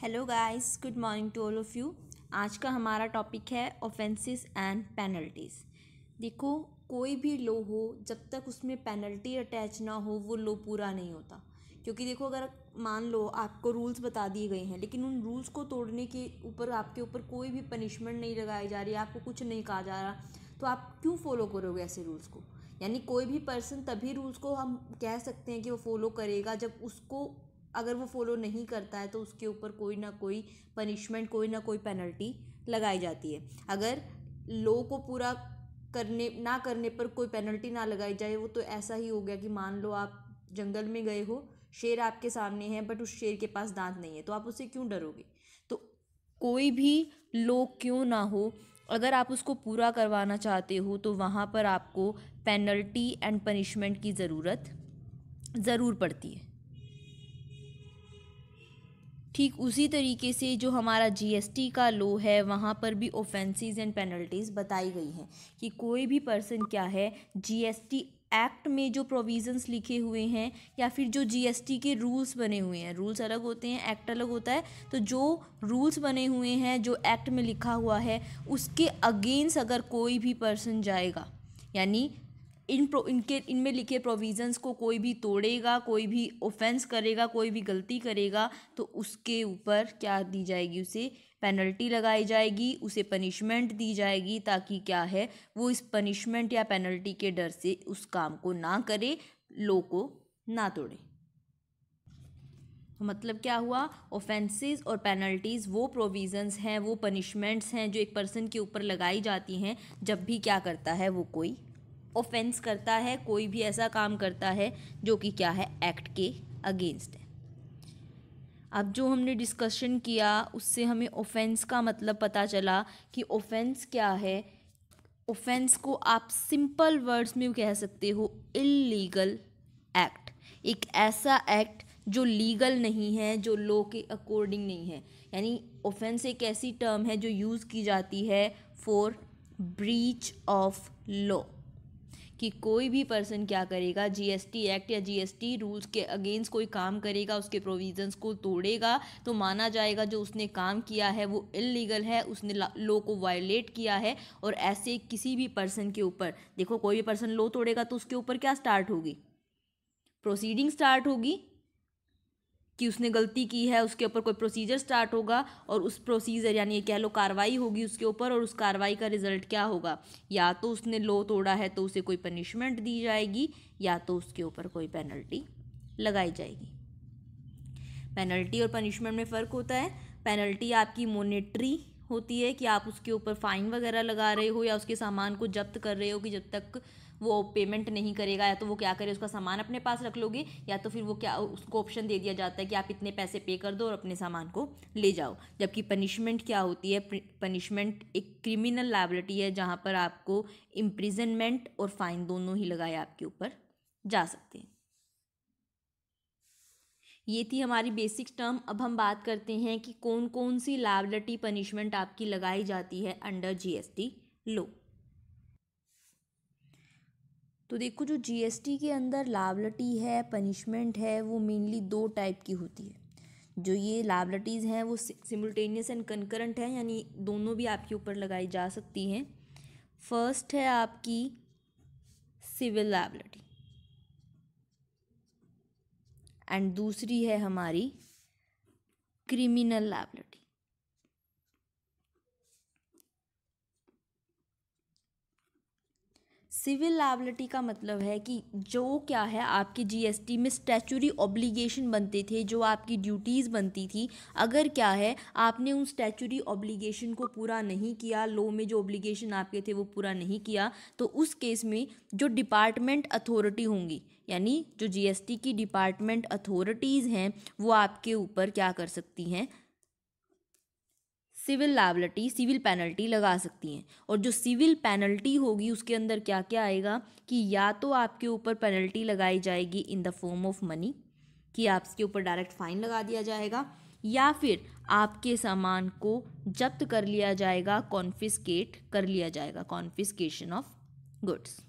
hello guys good morning to all of you आज का हमारा टॉपिक है ऑफेंसेस एंड पेनल्टीज़ देखो कोई भी लो हो जब तक उसमें पेनल्टी अटैच ना हो वो लो पूरा नहीं होता क्योंकि देखो अगर मान लो आपको रूल्स बता दिए गए हैं लेकिन उन रूल्स को तोड़ने के ऊपर आपके ऊपर कोई भी पनिशमेंट नहीं लगाई जा रही आपको कुछ नहीं कहा जा रहा तो आप क्यों फॉलो करोगे ऐसे रूल्स को यानी कोई भी पर्सन तभी रूल्स को हम कह सकते हैं कि वो फॉलो करेगा जब उसको अगर वो फॉलो नहीं करता है तो उसके ऊपर कोई ना कोई पनिशमेंट कोई ना कोई पेनल्टी लगाई जाती है अगर लो को पूरा करने ना करने पर कोई पेनल्टी ना लगाई जाए वो तो ऐसा ही हो गया कि मान लो आप जंगल में गए हो शेर आपके सामने है बट उस शेर के पास दांत नहीं है तो आप उससे क्यों डरोगे तो कोई भी लो क्यों ना हो अगर आप उसको पूरा करवाना चाहते हो तो वहाँ पर आपको पेनल्टी एंड पनिशमेंट की ज़रूरत ज़रूर पड़ती है ठीक उसी तरीके से जो हमारा जीएसटी का लो है वहाँ पर भी ऑफेंसेस एंड पेनल्टीज़ बताई गई हैं कि कोई भी पर्सन क्या है जीएसटी एक्ट में जो प्रोविजंस लिखे हुए हैं या फिर जो जीएसटी के रूल्स बने हुए हैं रूल्स अलग होते हैं एक्ट अलग होता है तो जो रूल्स बने हुए हैं जो एक्ट में लिखा हुआ है उसके अगेंस्ट अगर कोई भी पर्सन जाएगा यानी इन प्रो इनके इनमें लिखे प्रोविज़न्स को कोई भी तोड़ेगा कोई भी ऑफेंस करेगा कोई भी गलती करेगा तो उसके ऊपर क्या दी जाएगी उसे पेनल्टी लगाई जाएगी उसे पनिशमेंट दी जाएगी ताकि क्या है वो इस पनिशमेंट या पेनल्टी के डर से उस काम को ना करे लो को ना तोड़े तो मतलब क्या हुआ ऑफेंसेस और पेनल्टीज़ वो प्रोविज़न्स हैं वो पनिशमेंट्स हैं जो एक पर्सन के ऊपर लगाई जाती हैं जब भी क्या करता है वो कोई ऑफेंस करता है कोई भी ऐसा काम करता है जो कि क्या है एक्ट के अगेंस्ट है अब जो हमने डिस्कशन किया उससे हमें ऑफेंस का मतलब पता चला कि ऑफेंस क्या है ऑफेंस को आप सिंपल वर्ड्स में कह सकते हो इलीगल एक्ट एक ऐसा एक्ट जो लीगल नहीं है जो लॉ के अकॉर्डिंग नहीं है यानी ऑफेंस एक ऐसी टर्म है जो यूज़ की जाती है फॉर ब्रीच ऑफ लॉ कि कोई भी पर्सन क्या करेगा जीएसटी एक्ट या जीएसटी रूल्स के अगेंस्ट कोई काम करेगा उसके प्रोविजंस को तोड़ेगा तो माना जाएगा जो उसने काम किया है वो इलीगल है उसने लॉ को वायलेट किया है और ऐसे किसी भी पर्सन के ऊपर देखो कोई भी पर्सन लॉ तोड़ेगा तो उसके ऊपर क्या स्टार्ट होगी प्रोसीडिंग स्टार्ट होगी कि उसने गलती की है उसके ऊपर कोई प्रोसीजर स्टार्ट होगा और उस प्रोसीजर यानी कह लो कार्रवाई होगी उसके ऊपर और उस कार्रवाई का रिजल्ट क्या होगा या तो उसने लो तोड़ा है तो उसे कोई पनिशमेंट दी जाएगी या तो उसके ऊपर कोई पेनल्टी लगाई जाएगी पेनल्टी और पनिशमेंट में फ़र्क होता है पेनल्टी आपकी मोनिट्री होती है कि आप उसके ऊपर फ़ाइन वगैरह लगा रहे हो या उसके सामान को जब्त कर रहे हो कि जब तक वो पेमेंट नहीं करेगा या तो वो क्या करे उसका सामान अपने पास रख लोगे या तो फिर वो क्या उसको ऑप्शन दे दिया जाता है कि आप इतने पैसे पे कर दो और अपने सामान को ले जाओ जबकि पनिशमेंट क्या होती है पनिशमेंट एक क्रिमिनल लाइबिलिटी है जहाँ पर आपको इम्प्रिजनमेंट और फाइन दोनों ही लगाए आपके ऊपर जा सकते हैं ये थी हमारी बेसिक टर्म अब हम बात करते हैं कि कौन कौन सी लाइबिलिटी पनिशमेंट आपकी लगाई जाती है अंडर जीएसटी लॉ तो देखो जो जीएसटी के अंदर लावलटी है पनिशमेंट है वो मेनली दो टाइप की होती है जो ये लावलटीज़ हैं वो सिमुलटेनियस एंड कंकरेंट हैं यानी दोनों भी आपके ऊपर लगाई जा सकती हैं फर्स्ट है आपकी सिविल लावलटी एंड दूसरी है हमारी क्रिमिनल लावलटी सिविल लाइबिलिटी का मतलब है कि जो क्या है आपके जीएसटी में स्टैचूरी ऑब्लिगेशन बनते थे जो आपकी ड्यूटीज़ बनती थी अगर क्या है आपने उन स्टैचूरी ऑब्लिगेशन को पूरा नहीं किया लो में जो ऑब्लिगेशन आपके थे वो पूरा नहीं किया तो उस केस में जो डिपार्टमेंट अथॉरिटी होंगी यानी जो जीएसटी की डिपार्टमेंट अथॉरिटीज़ हैं वो आपके ऊपर क्या कर सकती हैं सिविल लाइबिलिटी सिविल पेनल्टी लगा सकती हैं और जो सिविल पेनल्टी होगी उसके अंदर क्या क्या आएगा कि या तो आपके ऊपर पेनल्टी लगाई जाएगी in the form of money कि आपके ऊपर डायरेक्ट फाइन लगा दिया जाएगा या फिर आपके सामान को जब्त कर लिया जाएगा कॉन्फिस्केट कर लिया जाएगा कॉन्फिस्केशन ऑफ गुड्स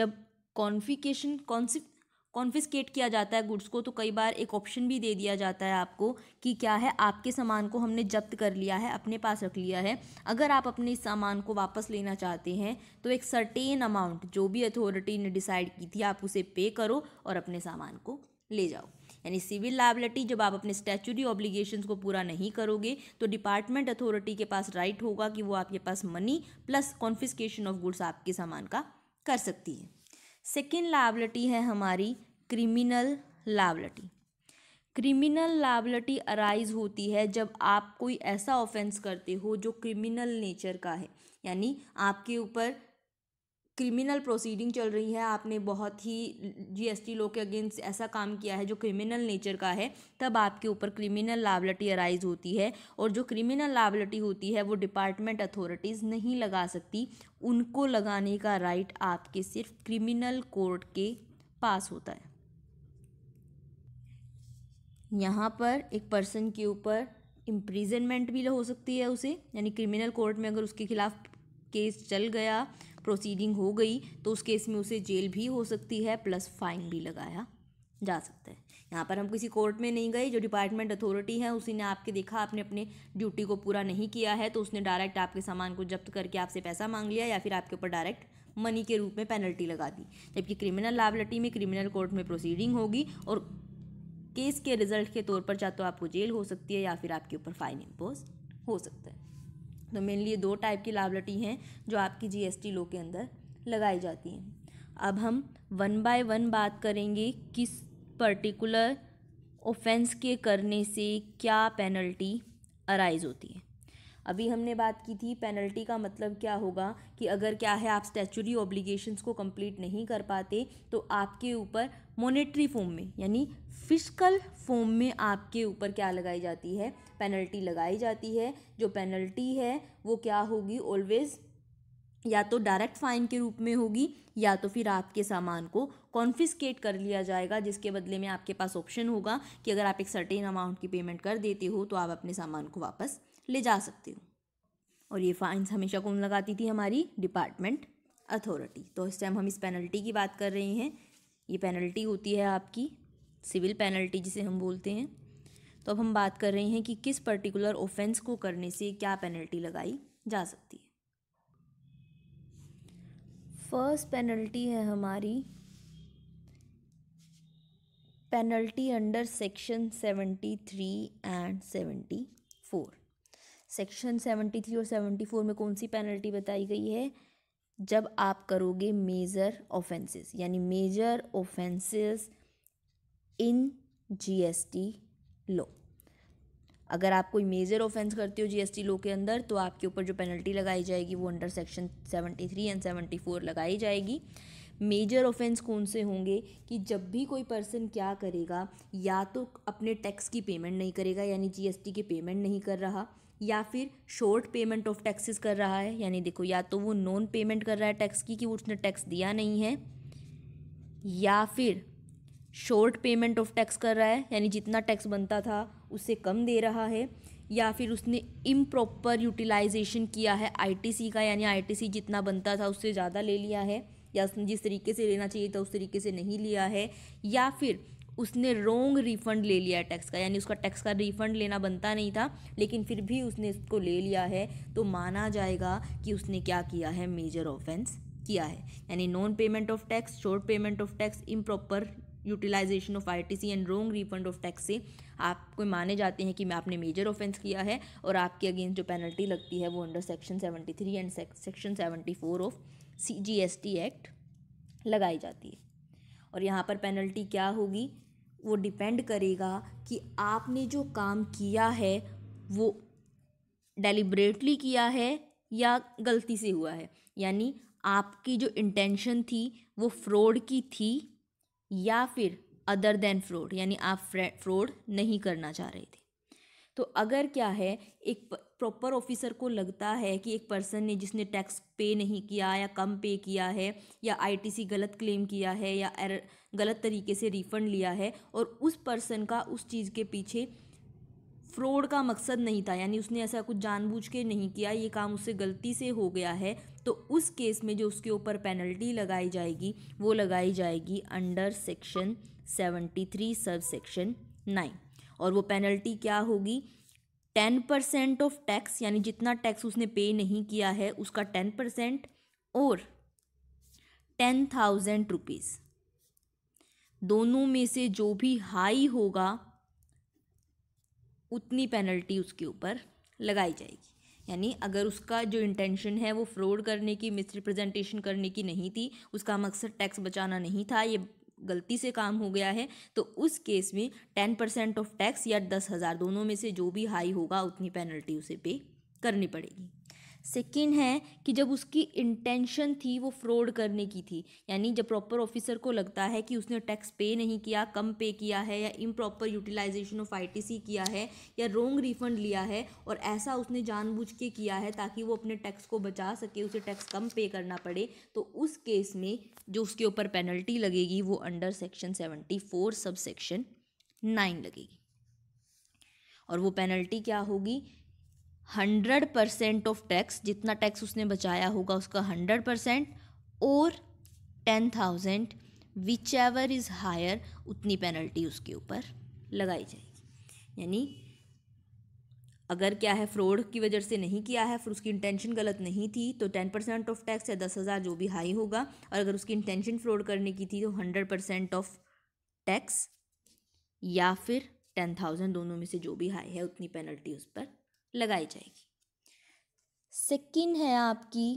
जब कॉन्फिकेशन कॉन्सिप कॉन्फिस्केट किया जाता है गुड्स को तो कई बार एक ऑप्शन भी दे दिया जाता है आपको कि क्या है आपके सामान को हमने जब्त कर लिया है अपने पास रख लिया है अगर आप अपने इस सामान को वापस लेना चाहते हैं तो एक सर्टेन अमाउंट जो भी अथॉरिटी ने डिसाइड की थी आप उसे पे करो और अपने सामान को ले जाओ यानी सिविल लाइबिलिटी जब आप अपने स्टैचूरी ऑब्लिगेशन को पूरा नहीं करोगे तो डिपार्टमेंट अथॉरिटी के पास राइट होगा कि वो आपके पास money plus confiscation of goods आपके सामान का कर सकती है सेकेंड लाइबिलिटी है हमारी criminal liability criminal liability arise होती है जब आप कोई ऐसा ऑफेंस करते हो जो क्रिमिनल नेचर का है यानी आपके ऊपर क्रिमिनल प्रोसीडिंग चल रही है आपने बहुत ही जीएसटी लॉ के अगेंस्ट ऐसा काम किया है जो क्रिमिनल नेचर का है तब आपके ऊपर क्रिमिनल लावलिटी अराइज होती है और जो क्रिमिनल लावलिटी होती है वो डिपार्टमेंट अथॉरिटीज़ नहीं लगा सकती उनको लगाने का राइट आपके सिर्फ क्रिमिनल कोर्ट के पास होता है यहाँ पर एक पर्सन के ऊपर इम्प्रिजनमेंट भी हो सकती है उसे यानी क्रिमिनल कोर्ट में अगर उसके खिलाफ केस चल गया प्रोसीडिंग हो गई तो उस केस में उसे जेल भी हो सकती है प्लस फाइन भी लगाया जा सकता है यहाँ पर हम किसी कोर्ट में नहीं गए जो डिपार्टमेंट अथॉरिटी है उसी ने आपके देखा आपने अपने ड्यूटी को पूरा नहीं किया है तो उसने डायरेक्ट आपके सामान को जब्त करके आपसे पैसा मांग लिया या फिर आपके ऊपर डायरेक्ट मनी के रूप में पेनल्टी लगा दी जबकि क्रिमिनल लाइबिलिटी में क्रिमिनल कोर्ट में प्रोसीडिंग होगी और केस के रिजल्ट के तौर पर या तो आपको जेल हो सकती है या फिर आपके ऊपर फाइन इम्पोज हो सकता है तो मेनली दो टाइप की लाबलिटी हैं जो आपकी जीएसटी लो के अंदर लगाई जाती हैं अब हम वन बाय वन बात करेंगे किस पर्टिकुलर ऑफेंस के करने से क्या पेनल्टी अराइज होती है अभी हमने बात की थी पेनल्टी का मतलब क्या होगा कि अगर क्या है आप स्टैचुरी ऑब्लिगेशंस को कंप्लीट नहीं कर पाते तो आपके ऊपर मोनेटरी फॉर्म में यानी फिजिकल फॉर्म में आपके ऊपर क्या लगाई जाती है पेनल्टी लगाई जाती है जो पेनल्टी है वो क्या होगी ऑलवेज़ या तो डायरेक्ट फाइन के रूप में होगी या तो फिर आपके सामान को कॉन्फिस्केट कर लिया जाएगा जिसके बदले में आपके पास ऑप्शन होगा कि अगर आप एक सर्टेन अमाउंट की पेमेंट कर देते हो तो आप अपने सामान को वापस ले जा सकती हूँ और ये फाइन्स हमेशा कौन लगाती थी हमारी डिपार्टमेंट अथॉरिटी तो इस टाइम हम इस पेनल्टी की बात कर रहे हैं ये पेनल्टी होती है आपकी सिविल पेनल्टी जिसे हम बोलते हैं तो अब हम बात कर रहे हैं कि किस पर्टिकुलर ऑफेंस को करने से क्या पेनल्टी लगाई जा सकती है फर्स्ट पेनल्टी है हमारी penalty under section seventy three and seventy four section seventy three और सेवेंटी फोर में कौन सी पेनल्टी बताई गई है जब आप करोगे मेजर ऑफेंसेस यानी major offences in GST law अगर आप कोई मेजर ऑफेंस करते हो जीएसटी लॉ के अंदर तो आपके ऊपर जो पेनल्टी लगाई जाएगी वो under section seventy three and seventy four लगाई जाएगी मेजर ऑफेंस कौन से होंगे कि जब भी कोई पर्सन क्या करेगा या तो अपने टैक्स की पेमेंट नहीं करेगा यानी जीएसटी की पेमेंट नहीं कर रहा या फिर शॉर्ट पेमेंट ऑफ टैक्सेस कर रहा है यानी देखो या तो वो नॉन पेमेंट कर रहा है टैक्स की कि उसने टैक्स दिया नहीं है या फिर शॉर्ट पेमेंट ऑफ टैक्स कर रहा है यानी जितना टैक्स बनता था उससे कम दे रहा है या फिर उसने इम्प्रॉपर यूटिलाइजेशन किया है आईटीसी का यानी आईटीसी जितना बनता था उससे ज़्यादा ले लिया है या जिस तरीके से लेना चाहिए था उस तरीके से नहीं लिया है या फिर उसने रोंग रिफंड ले लिया टैक्स का यानी उसका टैक्स का रिफंड लेना बनता नहीं था लेकिन फिर भी उसने इसको ले लिया है तो माना जाएगा कि उसने क्या किया है मेजर ऑफेंस किया है यानी non payment of tax short payment of tax improper utilization of ITC and wrong refund of tax से आपको माने जाते हैं कि मैं आपने मेजर ऑफेंस किया है और आपके अगेंस्ट जो पेनल्टी लगती है वो under section seventy three and section seventy four of C G S T act लगाई जाती है और यहाँ पर पेनल्टी क्या होगी वो डिपेंड करेगा कि आपने जो काम किया है वो डेलिब्रेटली किया है या गलती से हुआ है यानी आपकी जो इंटेंशन थी वो फ्रॉड की थी या फिर अदर देन फ्रॉड यानी आप फ्रॉड नहीं करना चाह रहे थे तो अगर क्या है एक प्रॉपर ऑफिसर को लगता है कि एक पर्सन ने जिसने टैक्स पे नहीं किया या कम पे किया है या आईटीसी गलत क्लेम किया है या एरर गलत तरीके से रिफ़ंड लिया है और उस पर्सन का उस चीज़ के पीछे फ्रॉड का मकसद नहीं था यानी उसने ऐसा कुछ जानबूझ के नहीं किया ये काम उससे गलती से हो गया है तो उस केस में जो उसके ऊपर पेनल्टी लगाई जाएगी वो लगाई जाएगी under section three sub section nine और वो पेनल्टी क्या होगी टेन परसेंट ऑफ टैक्स यानी जितना टैक्स उसने पे नहीं किया है उसका टेन परसेंट और टेन थाउजेंड रुपीज़ दोनों में से जो भी हाई होगा उतनी पेनल्टी उसके ऊपर लगाई जाएगी यानी अगर उसका जो इंटेंशन है वो फ्रॉड करने की मिसरिप्रेजेंटेशन करने की नहीं थी उसका मकसद टैक्स बचाना नहीं था ये गलती से काम हो गया है तो उस केस में टेन परसेंट ऑफ टैक्स या दस हज़ार दोनों में से जो भी हाई होगा उतनी पेनल्टी उसे पे करनी पड़ेगी सेकेंड है कि जब उसकी इंटेंशन थी वो फ्रॉड करने की थी यानी जब प्रॉपर ऑफिसर को लगता है कि उसने टैक्स पे नहीं किया कम पे किया है या इम्प्रॉपर यूटिलाइजेशन ऑफ आईटीसी किया है या रोंग रिफंड लिया है और ऐसा उसने जानबूझ के किया है ताकि वो अपने टैक्स को बचा सके उसे टैक्स कम पे करना पड़े तो उस केस में जो उसके ऊपर पेनल्टी लगेगी वो under section seventy four sub section nine लगेगी और वो पेनल्टी क्या होगी हंड्रेड परसेंट ऑफ टैक्स जितना टैक्स उसने बचाया होगा उसका हंड्रेड परसेंट और ten thousand whichever is higher उतनी पेनल्टी उसके ऊपर लगाई जाएगी यानी अगर क्या है फ्रॉड की वजह से नहीं किया है फिर उसकी इंटेंशन गलत नहीं थी तो टेन परसेंट ऑफ टैक्स या दस हज़ार जो भी हाई होगा और अगर उसकी इंटेंशन फ्रॉड करने की थी तो हंड्रेड परसेंट ऑफ टैक्स या फिर टेन थाउजेंड दोनों में से जो भी हाई है उतनी पेनल्टी उस पर लगाई जाएगी सेकेंड है आपकी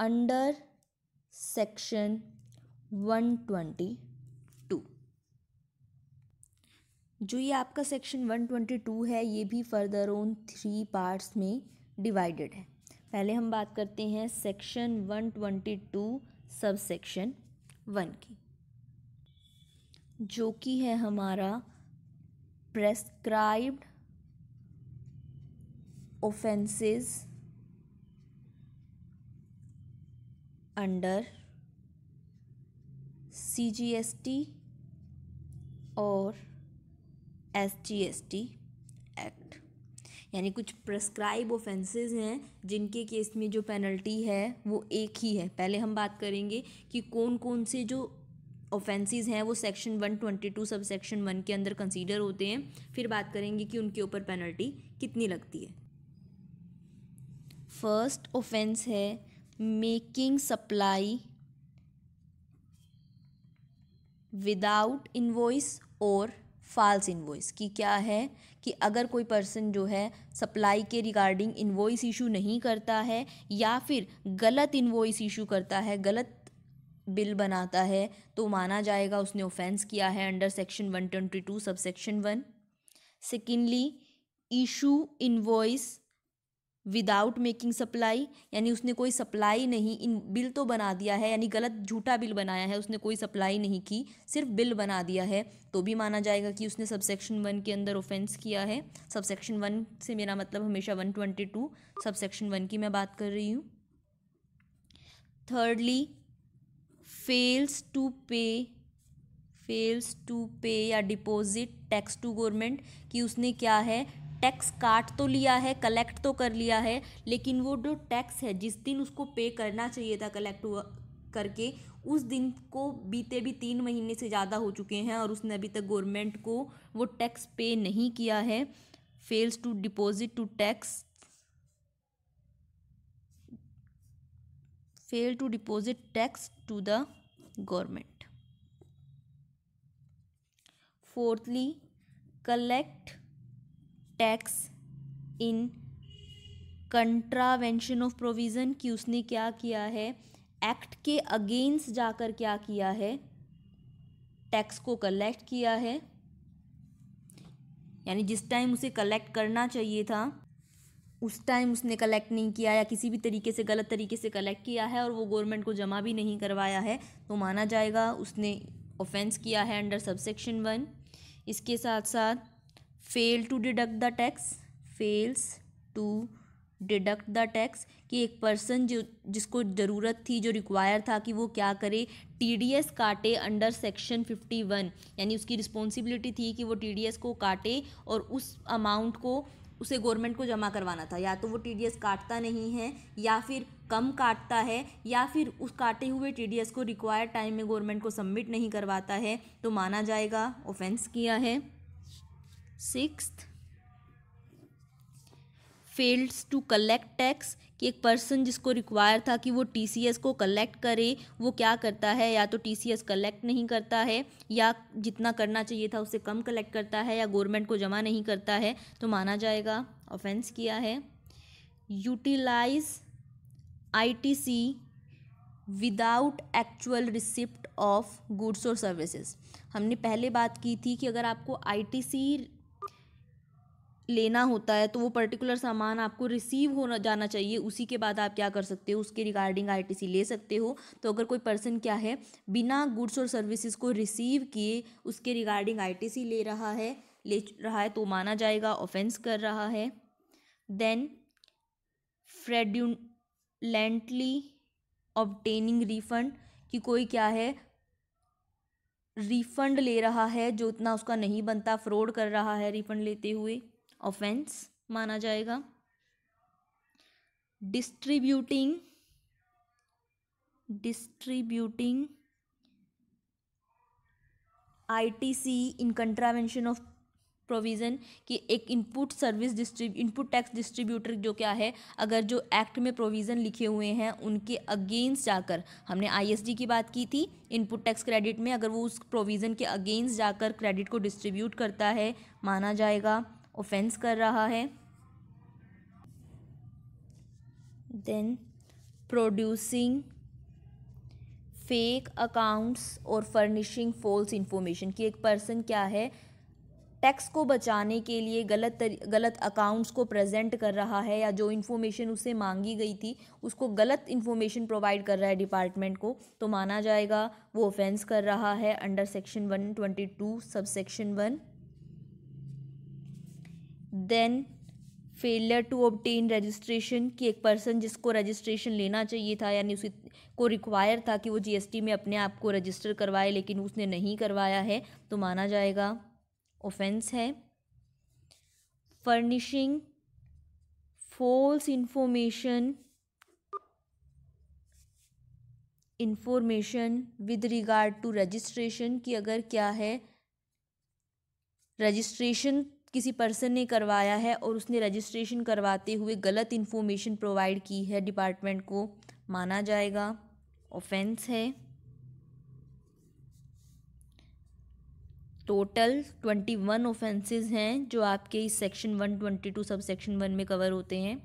under section one twenty two जो ये आपका सेक्शन वन ट्वेंटी टू है ये भी फर्दर ऑन थ्री पार्ट्स में डिवाइडेड है पहले हम बात करते हैं section one twenty two sub section one की जो कि है हमारा प्रेस्क्राइब्ड offenses under CGST और एसजीएसटी एक्ट यानी कुछ प्रेस्क्राइब ऑफेंसेस हैं जिनके केस में जो पेनल्टी है वो एक ही है पहले हम बात करेंगे कि कौन कौन से जो ऑफेंसेस हैं वो section one twenty two sub section one के अंदर कंसीडर होते हैं फिर बात करेंगे कि उनके ऊपर पेनल्टी कितनी लगती है फर्स्ट ऑफेंस है मेकिंग सप्लाई विदाउट इन्वॉइस और फाल्स इन्वॉइस कि क्या है कि अगर कोई पर्सन जो है सप्लाई के रिगार्डिंग इन्वॉइस इशू नहीं करता है या फिर गलत इन्वॉइस इशू करता है गलत बिल बनाता है तो माना जाएगा उसने ऑफेंस किया है under section one twenty two sub section one secondly in invoice without making supply यानी उसने कोई सप्लाई नहीं इन बिल तो बना दिया है यानी गलत झूठा बिल बनाया है उसने कोई सप्लाई नहीं की सिर्फ बिल बना दिया है तो भी माना जाएगा कि उसने सबसेक्शन वन के अंदर ऑफेंस किया है सबसेक्शन वन से मेरा मतलब हमेशा one twenty two subsection one की मैं बात कर रही हूँ thirdly fails to pay fails to pay या डिपोज़िट टैक्स टू गवर्नमेंट कि उसने क्या है टैक्स काट तो लिया है कलेक्ट तो कर लिया है लेकिन वो जो टैक्स है जिस दिन उसको पे करना चाहिए था कलेक्ट करके उस दिन को बीते भी तीन महीने से ज़्यादा हो चुके हैं और उसने अभी तक गवर्नमेंट को वो टैक्स पे नहीं किया है fails to deposit to tax fail to deposit tax to the government fourthly collect tax in contravention of provision कि उसने क्या किया है एक्ट के अगेंस्ट जाकर क्या किया है टैक्स को कलेक्ट किया है यानी जिस टाइम उसे कलेक्ट करना चाहिए था उस टाइम उसने कलेक्ट नहीं किया या किसी भी तरीके से गलत तरीके से कलेक्ट किया है और वो गवर्नमेंट को जमा भी नहीं करवाया है तो माना जाएगा उसने ऑफेंस किया है अंडर सबसेक्शन वन इसके साथ साथ fail to deduct the tax fails to deduct the tax कि एक पर्सन जो जिसको ज़रूरत थी जो रिक्वायर था कि वो क्या करे टीडीएस काटे अंडर सेक्शन फिफ्टी वन यानी उसकी रिस्पॉन्सिबिलिटी थी कि वो टीडीएस को काटे और उस अमाउंट को उसे गवर्नमेंट को जमा करवाना था या तो वो टीडीएस काटता नहीं है या फिर कम काटता है या फिर उस काटे हुए टीडीएस को रिक्वायर्ड टाइम में गवर्नमेंट को सबमिट नहीं करवाता है तो माना जाएगा ऑफेंस किया है sixth fails to collect tax कि एक पर्सन जिसको रिक्वायर था कि वो टी को कलेक्ट करे वो क्या करता है या तो टी कलेक्ट नहीं करता है या जितना करना चाहिए था उससे कम कलेक्ट करता है या गवर्नमेंट को जमा नहीं करता है तो माना जाएगा ऑफेंस किया है utilise ITC without actual receipt of goods और सर्विसेज हमने पहले बात की थी कि अगर आपको आईटीसी लेना होता है तो वो पर्टिकुलर सामान आपको रिसीव होना जाना चाहिए उसी के बाद आप क्या कर सकते हो उसके रिगार्डिंग आईटीसी ले सकते हो तो अगर कोई पर्सन क्या है बिना गुड्स और सर्विसेज को रिसीव किए उसके रिगार्डिंग आईटीसी ले रहा है ले रहा है तो माना जाएगा ऑफेंस कर रहा है देन फ्रेडुलेंटली ऑबटेनिंग रिफंड कि कोई क्या है रिफंड ले रहा है जो इतना उसका नहीं बनता फ्रॉड कर रहा है रिफंड लेते हुए ऑफेंस माना जाएगा distributing distributing ITC in contravention of provision कि एक इनपुट सर्विस डिस्ट्री इनपुट टैक्स डिस्ट्रीब्यूटर जो क्या है अगर जो एक्ट में प्रोविज़न लिखे हुए हैं उनके अगेंस्ट जाकर हमने आईएसडी की बात की थी इनपुट टैक्स क्रेडिट में अगर वो उस प्रोविज़न के अगेंस्ट जाकर क्रेडिट को डिस्ट्रीब्यूट करता है माना जाएगा ऑफेंस कर रहा है देन प्रोड्यूसिंग फेक अकाउंट्स और फर्निशिंग फॉल्स इंफॉर्मेशन कि एक पर्सन क्या है टैक्स को बचाने के लिए गलत गलत अकाउंट्स को प्रेजेंट कर रहा है या जो इन्फॉर्मेशन उससे मांगी गई थी उसको गलत इन्फॉर्मेशन प्रोवाइड कर रहा है डिपार्टमेंट को तो माना जाएगा वो ऑफेंस कर रहा है under section one twenty two sub section one then failure to obtain registration कि एक पर्सन जिसको रजिस्ट्रेशन लेना चाहिए था यानी उसी को रिक्वायर था कि वो जीएसटी में अपने आप को रजिस्टर करवाए लेकिन उसने नहीं करवाया है तो माना जाएगा ऑफेंस है furnishing false information information with regard to registration कि अगर क्या है रजिस्ट्रेशन किसी पर्सन ने करवाया है और उसने रजिस्ट्रेशन करवाते हुए गलत इन्फॉर्मेशन प्रोवाइड की है डिपार्टमेंट को माना जाएगा ऑफेंस है टोटल ट्वेंटी वन ऑफेंसेज हैं जो आपके इस section one twenty two sub section one में कवर होते हैं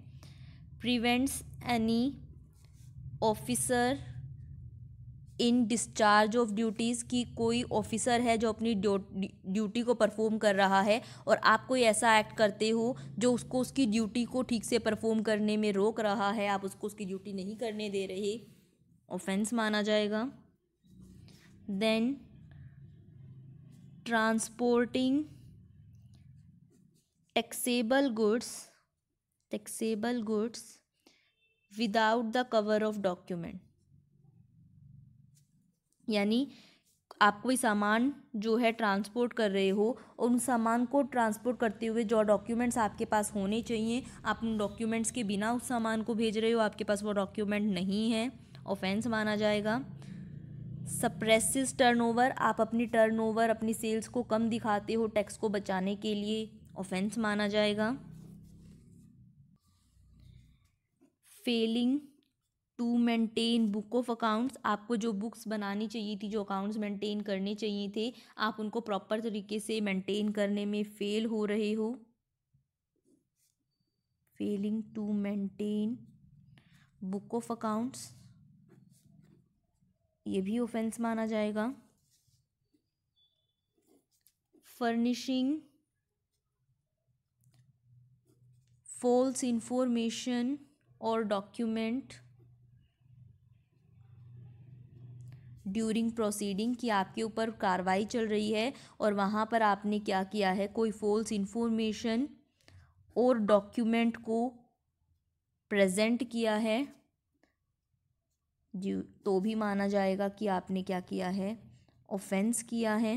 prevents any officer in discharge of duties की कोई ऑफिसर है जो अपनी ड्यूटी को परफॉर्म कर रहा है और आप कोई ऐसा एक्ट करते हो जो उसको उसकी ड्यूटी को ठीक से परफॉर्म करने में रोक रहा है आप उसको उसकी ड्यूटी नहीं करने दे रहे ऑफेंस माना जाएगा then transporting taxable goods taxable goods without the cover of document यानी आप कोई सामान जो है ट्रांसपोर्ट कर रहे हो और उन सामान को ट्रांसपोर्ट करते हुए जो डॉक्यूमेंट्स आपके पास होने चाहिए आप उन डॉक्यूमेंट्स के बिना उस सामान को भेज रहे हो आपके पास वो डॉक्यूमेंट नहीं है ऑफेंस माना जाएगा सप्रेसिस टर्नओवर आप अपनी टर्नओवर अपनी सेल्स को कम दिखाते हो टैक्स को बचाने के लिए ऑफेंस माना जाएगा failing to maintain book of accounts आपको जो बुक्स बनानी चाहिए थी जो अकाउंट्स मेंटेन करने चाहिए थे आप उनको प्रॉपर तरीके से मेंटेन करने में फेल हो रहे हो failing to maintain book of accounts ये भी ऑफेंस माना जाएगा फर्निशिंग फॉल्स इंफॉर्मेशन और डॉक्यूमेंट ड्यूरिंग प्रोसीडिंग कि आपके ऊपर कार्रवाई चल रही है और वहाँ पर आपने क्या किया है कोई फॉल्स इन्फॉर्मेशन और डॉक्यूमेंट को प्रेजेंट किया है जी तो भी माना जाएगा कि आपने क्या किया है ऑफेंस किया है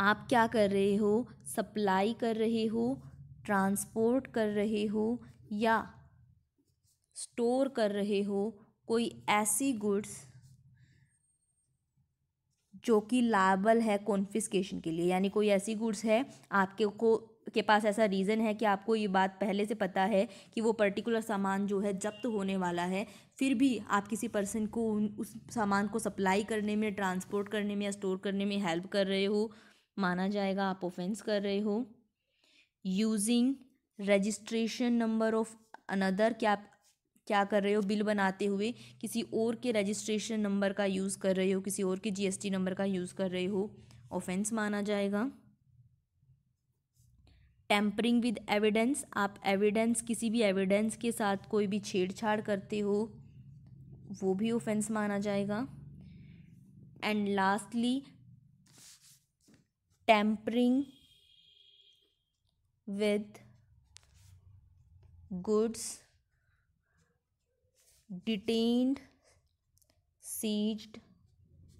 आप क्या कर रहे हो सप्लाई कर रहे हो ट्रांसपोर्ट कर रहे हो या स्टोर कर रहे हो कोई ऐसी गुड्स जो कि लाबल है कॉन्फिस्केशन के लिए यानी कोई ऐसी गुड्स है आपके को के पास ऐसा रीज़न है कि आपको ये बात पहले से पता है कि वो पर्टिकुलर सामान जो है जब्त होने वाला है फिर भी आप किसी पर्सन को उस सामान को सप्लाई करने में ट्रांसपोर्ट करने में या स्टोर करने में हेल्प कर रहे हो माना जाएगा आप ऑफेंस कर रहे हो using registration number of another क्या आप क्या कर रहे हो बिल बनाते हुए किसी और के रजिस्ट्रेशन नंबर का यूज़ कर रहे हो किसी और के जीएसटी नंबर का यूज़ कर रहे हो ऑफेंस माना जाएगा टेम्परिंग विद एविडेंस आप एविडेंस किसी भी एविडेंस के साथ कोई भी छेड़छाड़ करते हो वो भी ऑफेंस माना जाएगा and lastly tampering with goods detained seized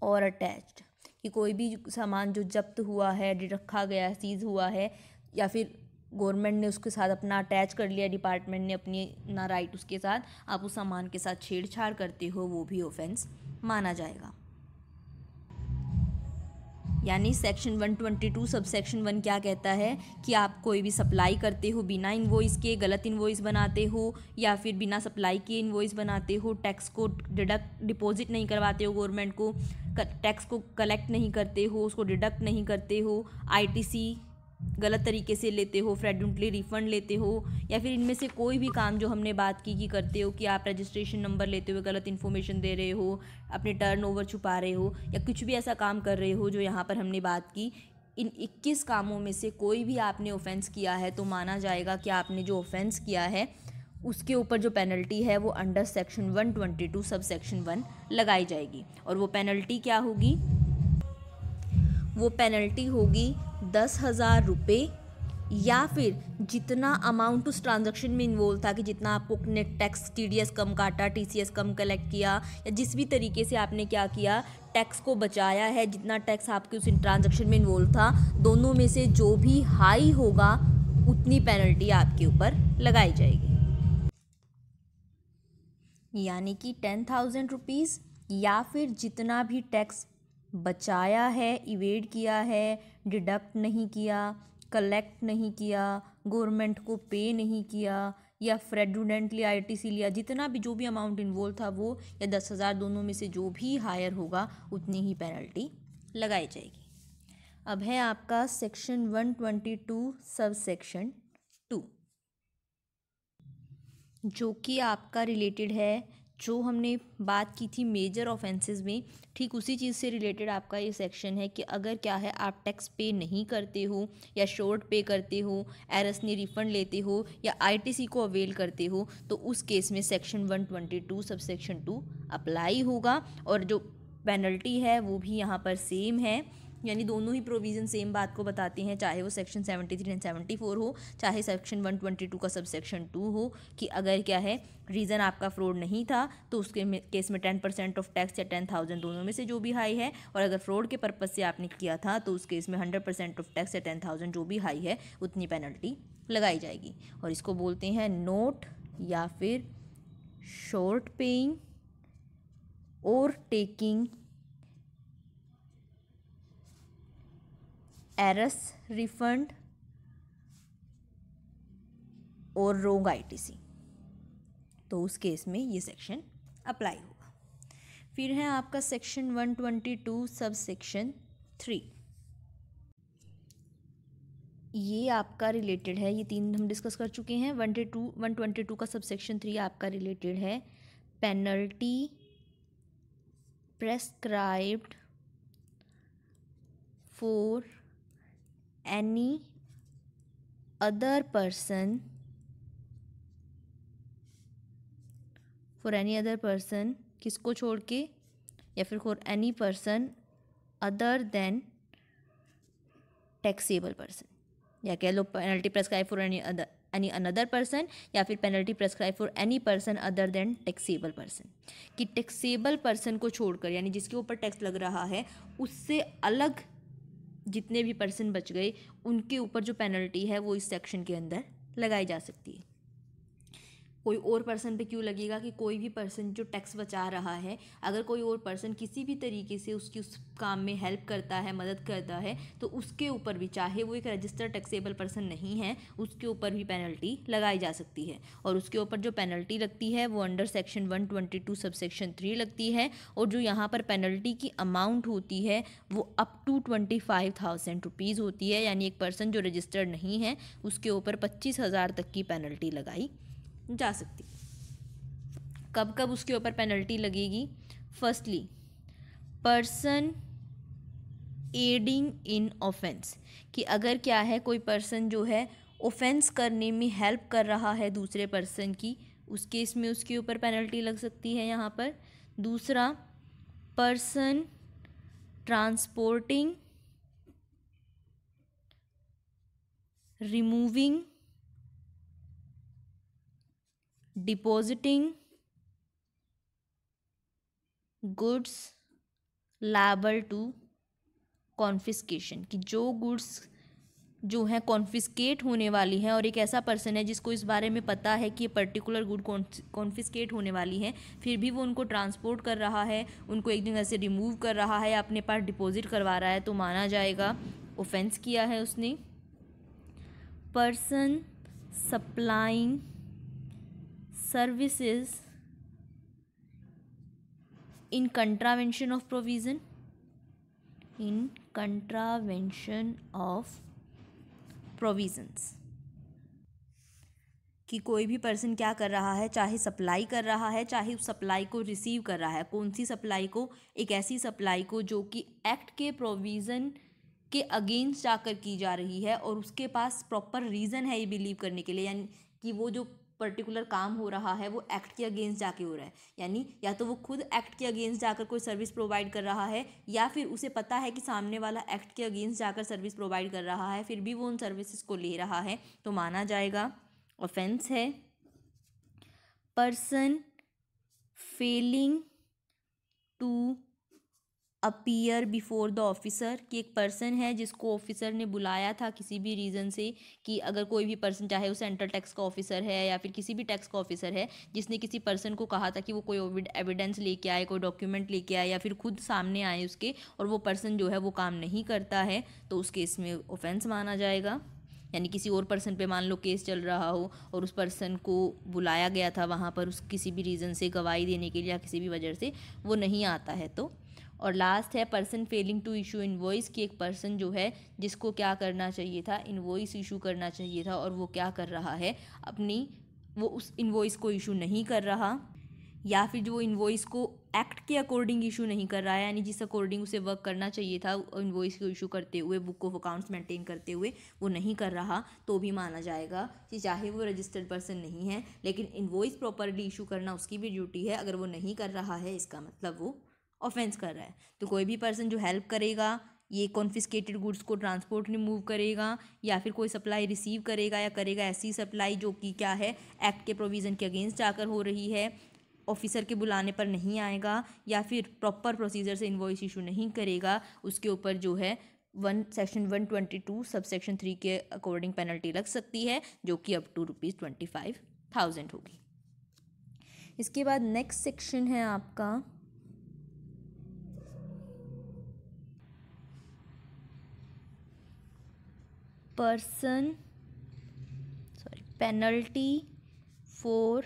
और अटैच्ड कि कोई भी सामान जो जब्त हुआ है रखा गया है सीज हुआ है या फिर गवर्नमेंट ने उसके साथ अपना अटैच कर लिया डिपार्टमेंट ने अपनी ना राइट उसके साथ आप उस सामान के साथ छेड़छाड़ करते हो वो भी ऑफेंस माना जाएगा यानी सेक्शन 122 सब सेक्शन वन क्या कहता है कि आप कोई भी सप्लाई करते हो बिना इन्वॉइस के गलत इन्वॉइस बनाते हो या फिर बिना सप्लाई के इन्वॉइस बनाते हो टैक्स को डिडक्ट डिपॉजिट नहीं करवाते हो गवर्नमेंट को टैक्स को कलेक्ट नहीं करते हो उसको डिडक्ट नहीं करते हो आईटीसी गलत तरीके से लेते हो फ्रेडुंटली रिफ़ंड लेते हो या फिर इनमें से कोई भी काम जो हमने बात की कि करते हो कि आप रजिस्ट्रेशन नंबर लेते हुए गलत इन्फॉर्मेशन दे रहे हो अपने टर्नओवर छुपा रहे हो या कुछ भी ऐसा काम कर रहे हो जो यहाँ पर हमने बात की इन 21 कामों में से कोई भी आपने ऑफेंस किया है तो माना जाएगा कि आपने जो ऑफेंस किया है उसके ऊपर जो पेनल्टी है वो अंडर सेक्शन 122 सब सेक्शन वन लगाई जाएगी और वो पेनल्टी क्या होगी वो पेनल्टी होगी दस हज़ार रुपये या फिर जितना अमाउंट उस ट्रांजैक्शन में इन्वॉल्व था कि जितना आपको नेट टैक्स टी कम काटा टी कम कलेक्ट किया या जिस भी तरीके से आपने क्या किया टैक्स को बचाया है जितना टैक्स आपके उस ट्रांजैक्शन में इन्वॉल्व था दोनों में से जो भी हाई होगा उतनी पेनल्टी आपके ऊपर लगाई जाएगी यानी कि टेन थाउजेंड रुपीज़ या फिर जितना भी टैक्स बचाया है इवेड किया है डिडक्ट नहीं किया कलेक्ट नहीं किया गवर्नमेंट को पे नहीं किया या फ्रेडुडेंटली आई टी सी लिया जितना भी जो भी अमाउंट इन्वॉल्व था वो या दस हज़ार दोनों में से जो भी हायर होगा उतनी ही पेनल्टी लगाई जाएगी अब है आपका section one twenty two sub section two जो कि आपका रिलेटेड है जो हमने बात की थी मेजर ऑफेंसेस में ठीक उसी चीज़ से रिलेटेड आपका ये सेक्शन है कि अगर क्या है आप टैक्स पे नहीं करते हो या शॉर्ट पे करते हो ने रिफंड लेते हो या आईटीसी को अवेल करते हो तो उस केस में सेक्शन 122 सब सेक्शन टू अप्लाई होगा और जो पेनल्टी है वो भी यहाँ पर सेम है यानी दोनों ही प्रोविज़न सेम बात को बताते हैं चाहे वो section seventy three and seventy four हो चाहे सेक्शन वन ट्वेंटी टू का सब सेक्शन टू हो कि अगर क्या है रीज़न आपका फ्रॉड नहीं था तो उसके केस में टेन परसेंट ऑफ टैक्स या टेन थाउजेंड दोनों में से जो भी हाई है और अगर फ्रॉड के पर्पज़ से आपने किया था तो उस केस में हंड्रेड परसेंट ऑफ टैक्स या टेन थाउजेंड जो भी हाई है उतनी पेनल्टी लगाई जाएगी और इसको बोलते हैं नोट या फिर शॉर्ट पेइंग और टेकिंग एरस रिफंड और रोंग आईटीसी तो उस केस में ये सेक्शन अप्लाई होगा फिर है आपका सेक्शन 122 सब सेक्शन थ्री ये आपका रिलेटेड है ये तीन हम डिस्कस कर चुके हैं one two one twenty two का सब सेक्शन थ्री आपका रिलेटेड है penalty prescribed for any other person for any other person किसको छोड़ के या फिर for any person other than taxable person या कह लो penalty prescribe for any other any another person या फिर penalty prescribe for any person other than taxable person कि टैक्सीबल पर्सन को छोड़कर यानी जिसके ऊपर टैक्स लग रहा है उससे अलग जितने भी पर्सन बच गए उनके ऊपर जो पेनल्टी है वो इस सेक्शन के अंदर लगाई जा सकती है कोई और पर्सन पे क्यों लगेगा कि कोई भी पर्सन जो टैक्स बचा रहा है अगर कोई और पर्सन किसी भी तरीके से उसकी उस काम में हेल्प करता है मदद करता है तो उसके ऊपर भी चाहे वो एक रजिस्टर्ड टैक्सेबल पर्सन नहीं है उसके ऊपर भी पेनल्टी लगाई जा सकती है और उसके ऊपर जो पेनल्टी लगती है वो under section one twenty two sub section three लगती है और जो यहाँ पर पेनल्टी की अमाउंट होती है वो up to twenty five thousand rupees होती है यानी एक पर्सन जो रजिस्टर्ड नहीं है उसके ऊपर पच्चीस हज़ार तक की पेनल्टी लगाई जा सकती कब कब उसके ऊपर पेनल्टी लगेगी firstly person aiding in offence कि अगर क्या है कोई पर्सन जो है ऑफेंस करने में हेल्प कर रहा है दूसरे पर्सन की उस केस में उसके ऊपर पेनल्टी लग सकती है यहाँ पर दूसरा person transporting removing depositing goods liable to confiscation कि जो गुड्स जो हैं कॉन्फिस्केट होने वाली हैं और एक ऐसा पर्सन है जिसको इस बारे में पता है कि ये पर्टिकुलर गुड कॉन्फिस्केट होने वाली है फिर भी वो उनको ट्रांसपोर्ट कर रहा है उनको एक जगह से रिमूव कर रहा है या अपने पास डिपॉजिट करवा रहा है तो माना जाएगा ऑफेंस किया है उसने person supplying services in contravention of provision in contravention of provisions कि कोई भी पर्सन क्या कर रहा है चाहे सप्लाई कर रहा है चाहे उस सप्लाई को रिसीव कर रहा है कौन सी सप्लाई को एक ऐसी सप्लाई को जो कि एक्ट के प्रोविज़न के अगेंस्ट जाकर की जा रही है और उसके पास प्रॉपर रीज़न है ये बिलीव करने के लिए यानी कि वो जो पर्टिकुलर काम हो रहा है वो एक्ट के अगेंस्ट जाके हो रहा है यानी या तो वो खुद एक्ट के अगेंस्ट जाकर कोई सर्विस प्रोवाइड कर रहा है या फिर उसे पता है कि सामने वाला एक्ट के अगेंस्ट जाकर सर्विस प्रोवाइड कर रहा है फिर भी वो उन सर्विसेज को ले रहा है तो माना जाएगा ऑफेंस है person failing to appear before the officer कि एक पर्सन है जिसको ऑफिसर ने बुलाया था किसी भी रीज़न से कि अगर कोई भी पर्सन चाहे वो सेंट्रल टैक्स का ऑफिसर है या फिर किसी भी टैक्स का ऑफिसर है जिसने किसी पर्सन को कहा था कि वो कोई एविडेंस लेके आए कोई डॉक्यूमेंट लेके आए या फिर खुद सामने आए उसके और वो पर्सन जो है वो काम नहीं करता है तो उस केस में ऑफेंस माना जाएगा यानी किसी और पर्सन पे मान लो केस चल रहा हो और उस पर्सन को बुलाया गया था वहाँ पर उस किसी भी रीज़न से गवाही देने के लिए या किसी भी वजह से वो नहीं आता है तो और लास्ट है person failing to issue invoice कि एक पर्सन जो है जिसको क्या करना चाहिए था इन्वॉइस इशू करना चाहिए था और वो क्या कर रहा है अपनी वो उस इन्वॉइस को इशू नहीं कर रहा या फिर जो इन इन्वॉइस को एक्ट के अकॉर्डिंग इशू नहीं कर रहा है यानी जिस अकॉर्डिंग उसे वर्क करना चाहिए था इन्वॉइस को इशू करते हुए बुक ऑफ अकाउंट्स मेंटेन करते हुए वो नहीं कर रहा तो भी माना जाएगा कि चाहे वो रजिस्टर्ड पर्सन नहीं है लेकिन इन्वॉइस प्रॉपरली इशू करना उसकी भी ड्यूटी है अगर वो नहीं कर रहा है इसका मतलब वो ऑफेंस कर रहा है तो कोई भी पर्सन जो हेल्प करेगा ये कॉन्फिस्केटेड गुड्स को ट्रांसपोर्ट रिमूव करेगा या फिर कोई सप्लाई रिसीव करेगा या करेगा ऐसी सप्लाई जो कि क्या है एक्ट के प्रोविज़न के अगेंस्ट जाकर हो रही है ऑफिसर के बुलाने पर नहीं आएगा या फिर प्रॉपर प्रोसीजर से इन्वॉइस इशू नहीं करेगा उसके ऊपर जो है one section one twenty two sub section three के अकॉर्डिंग पेनल्टी लग सकती है जो कि up to rupees twenty five thousand होगी इसके बाद नेक्स्ट सेक्शन है आपका person sorry penalty for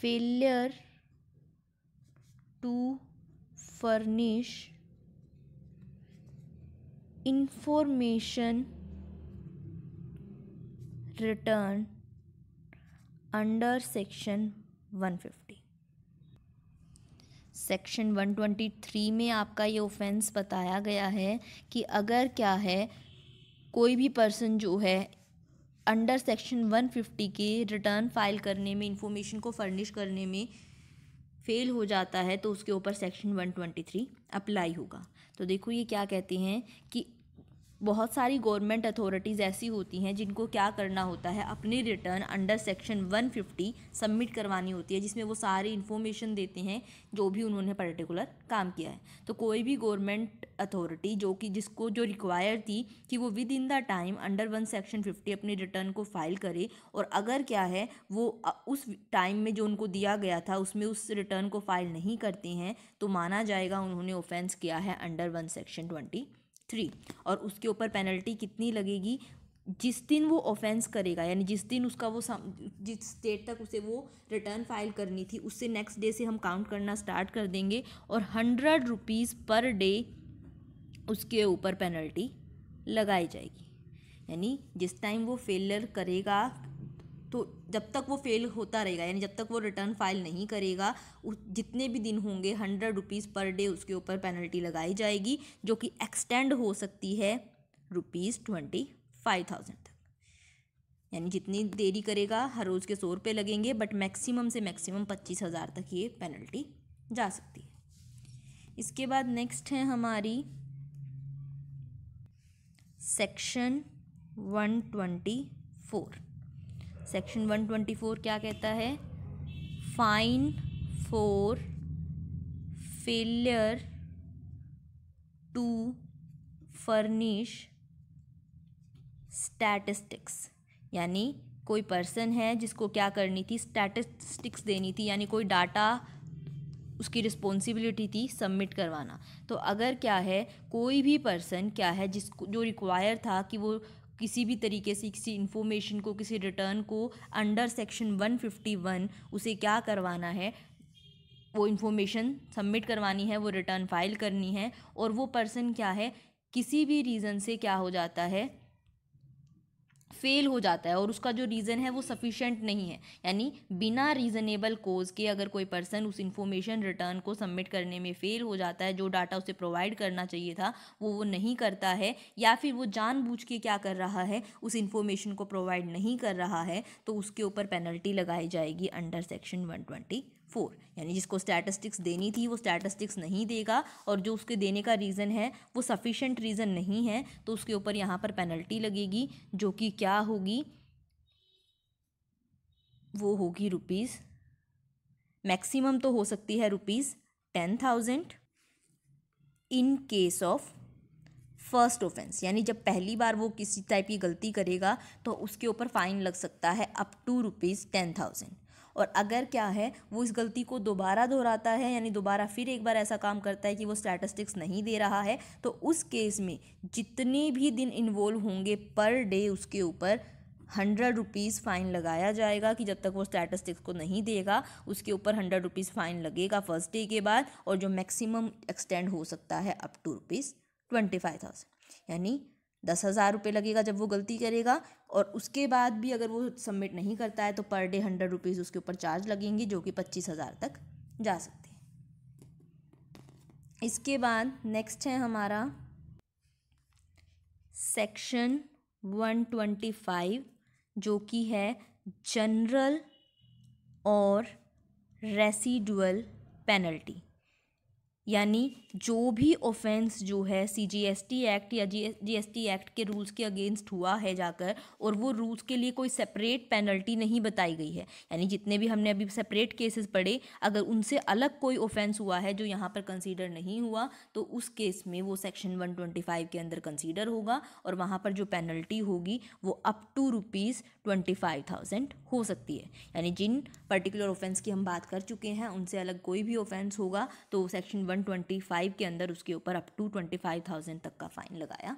failure to furnish information return under section 150 section 123 में आपका ये ऑफेंस बताया गया है कि अगर क्या है कोई भी पर्सन जो है अंडर सेक्शन वन फिफ्टी के रिटर्न फाइल करने में इंफॉर्मेशन को फर्निश करने में फेल हो जाता है तो उसके ऊपर section one twenty three apply होगा तो देखो ये क्या कहते हैं कि बहुत सारी गवर्नमेंट अथॉरिटीज़ ऐसी होती हैं जिनको क्या करना होता है अपनी रिटर्न अंडर सेक्शन 150 सबमिट करवानी होती है जिसमें वो सारी इन्फॉर्मेशन देते हैं जो भी उन्होंने पर्टिकुलर काम किया है तो कोई भी गवर्नमेंट अथॉरिटी जो कि जिसको जो रिक्वायर थी कि वो within the time under one section fifty अपनी रिटर्न को फाइल करे और अगर क्या है वो उस टाइम में जो उनको दिया गया था उसमें उस रिटर्न को फाइल नहीं करते हैं तो माना जाएगा उन्होंने ऑफेंस किया है under one section twenty three और उसके ऊपर पेनल्टी कितनी लगेगी जिस दिन वो ऑफेंस करेगा यानी जिस दिन उसका वो जिस डेट तक उसे वो रिटर्न फाइल करनी थी उससे नेक्स्ट डे से हम काउंट करना स्टार्ट कर देंगे और हंड्रेड रुपीज़ पर डे उसके ऊपर पेनल्टी लगाई जाएगी यानी जिस टाइम वो फेलर करेगा तो जब तक वो फेल होता रहेगा यानी जब तक वो रिटर्न फाइल नहीं करेगा उस जितने भी दिन होंगे हंड्रेड रुपीज़ पर डे उसके ऊपर पेनल्टी लगाई जाएगी जो कि एक्सटेंड हो सकती है रुपीज़ ट्वेंटी फाइव थाउजेंड तक यानी जितनी देरी करेगा हर रोज़ के सौ रुपये लगेंगे बट मैक्सिमम से मैक्सिमम पच्चीस हज़ार तक ये पेनल्टी जा सकती है इसके बाद नेक्स्ट है हमारी section one twenty four section 124 क्या कहता है fine for failure to furnish statistics यानी कोई पर्सन है जिसको क्या करनी थी स्टैटिस्टिक्स देनी थी यानी कोई डाटा उसकी रिस्पॉन्सिबिलिटी थी सबमिट करवाना तो अगर क्या है कोई भी पर्सन क्या है जिसको जो रिक्वायर था कि वो किसी भी तरीके से किसी इन्फॉर्मेशन को किसी रिटर्न को अंडर सेक्शन 151 उसे क्या करवाना है वो इन्फॉर्मेशन सबमिट करवानी है वो रिटर्न फाइल करनी है और वो पर्सन क्या है किसी भी रीज़न से क्या हो जाता है फेल हो जाता है और उसका जो रीज़न है वो सफिशेंट नहीं है यानी बिना रीज़नेबल कोज के अगर कोई पर्सन उस इन्फॉर्मेशन रिटर्न को सबमिट करने में फ़ेल हो जाता है जो डाटा उसे प्रोवाइड करना चाहिए था वो वो नहीं करता है या फिर वो जानबूझ के क्या कर रहा है उस इन्फॉर्मेशन को प्रोवाइड नहीं कर रहा है तो उसके ऊपर पेनल्टी लगाई जाएगी under section one twenty four यानी जिसको स्टैटिस्टिक्स देनी थी वो स्टैटिस्टिक्स नहीं देगा और जो उसके देने का रीज़न है वो सफिशेंट रीज़न नहीं है तो उसके ऊपर यहाँ पर पेनल्टी लगेगी जो कि क्या होगी वो होगी रुपीज़ मैक्सिमम तो हो सकती है rupees ten thousand in case of first offence यानी जब पहली बार वो किसी टाइप की गलती करेगा तो उसके ऊपर फ़ाइन लग सकता है up to rupees ten thousand और अगर क्या है वो इस गलती को दोबारा दोहराता है यानी दोबारा फिर एक बार ऐसा काम करता है कि वो स्टैटिस्टिक्स नहीं दे रहा है तो उस केस में जितने भी दिन इन्वॉल्व होंगे पर डे उसके ऊपर हंड्रेड रुपीज़ फ़ाइन लगाया जाएगा कि जब तक वो स्टैटिस्टिक्स को नहीं देगा उसके ऊपर हंड्रेड रुपीज़ फ़ाइन लगेगा फर्स्ट डे के बाद और जो मैक्सिमम एक्सटेंड हो सकता है up to rupees twenty five thousand यानी दस हज़ार रुपये लगेगा जब वो गलती करेगा और उसके बाद भी अगर वो सबमिट नहीं करता है तो पर डे हंड्रेड रुपीज़ उसके ऊपर चार्ज लगेंगे जो कि पच्चीस हज़ार तक जा सकते हैं इसके बाद नेक्स्ट है हमारा सेक्शन वन ट्वेंटी फाइव जो कि है जनरल और रेसिडुअल पेनल्टी यानी जो भी ऑफेंस जो है C G S T act या जी एस टी एक्ट के रूल्स के अगेंस्ट हुआ है जाकर और वो रूल्स के लिए कोई सेपरेट पेनल्टी नहीं बताई गई है यानी जितने भी हमने अभी सेपरेट केसेस पढ़े अगर उनसे अलग कोई ऑफेंस हुआ है जो यहाँ पर कंसीडर नहीं हुआ तो उस केस में वो सेक्शन वन ट्वेंटी फाइव के अंदर कंसीडर होगा और वहाँ पर जो पेनल्टी होगी वो up to rupees twenty five thousand हो सकती है यानी जिन पर्टिकुलर ऑफेंस की हम बात कर चुके हैं उनसे अलग कोई भी ऑफेंस होगा तो section one twenty five five के अंदर उसके ऊपर up to twenty five thousand तक का फ़ाइन लगाया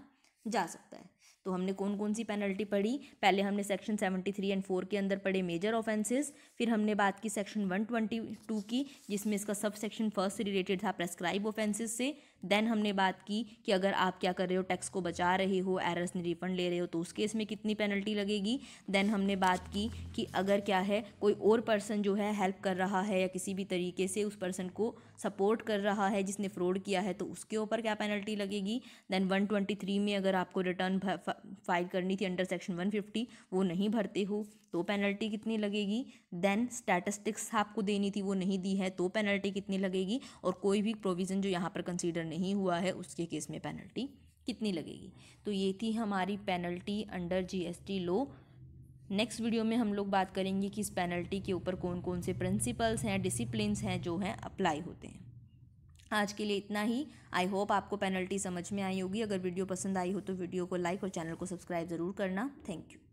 जा सकता है तो हमने कौन कौन सी पेनल्टी पढ़ी पहले हमने section seventy three and four के अंदर पढ़े मेजर ऑफेंसेस फिर हमने बात की सेक्शन वन ट्वेंटी टू की जिसमें इसका सब सेक्शन फर्स्ट से रिलेटेड था प्रेस्क्राइब ऑफेंसेस से देन हमने बात की कि अगर आप क्या कर रहे हो टैक्स को बचा रहे हो एरर्स ने रिफंड ले रहे हो तो उस केस में कितनी पेनल्टी लगेगी देन हमने बात की कि अगर क्या है कोई और पर्सन जो है हेल्प कर रहा है या किसी भी तरीके से उस पर्सन को सपोर्ट कर रहा है जिसने फ्रॉड किया है तो उसके ऊपर क्या पेनल्टी लगेगी देन 123 में अगर आपको रिटर्न फाइल करनी थी अंडर सेक्शन 150 वो नहीं भरते हो तो पेनल्टी कितनी लगेगी देन स्टैटिस्टिक्स आपको देनी थी वो नहीं दी है तो पेनल्टी कितनी लगेगी और कोई भी प्रोविज़न जो यहाँ पर कंसिडर नहीं हुआ है उसके केस में पेनल्टी कितनी लगेगी तो ये थी हमारी पेनल्टी अंडर जीएसटी लो नेक्स्ट वीडियो में हम लोग बात करेंगे कि इस पेनल्टी के ऊपर कौन कौन से प्रिंसिपल्स हैं डिसिप्लिनस हैं जो हैं अप्लाई होते हैं आज के लिए इतना ही आई होप आपको पेनल्टी समझ में आई होगी अगर वीडियो पसंद आई हो तो वीडियो को लाइक और चैनल को सब्सक्राइब ज़रूर करना थैंक यू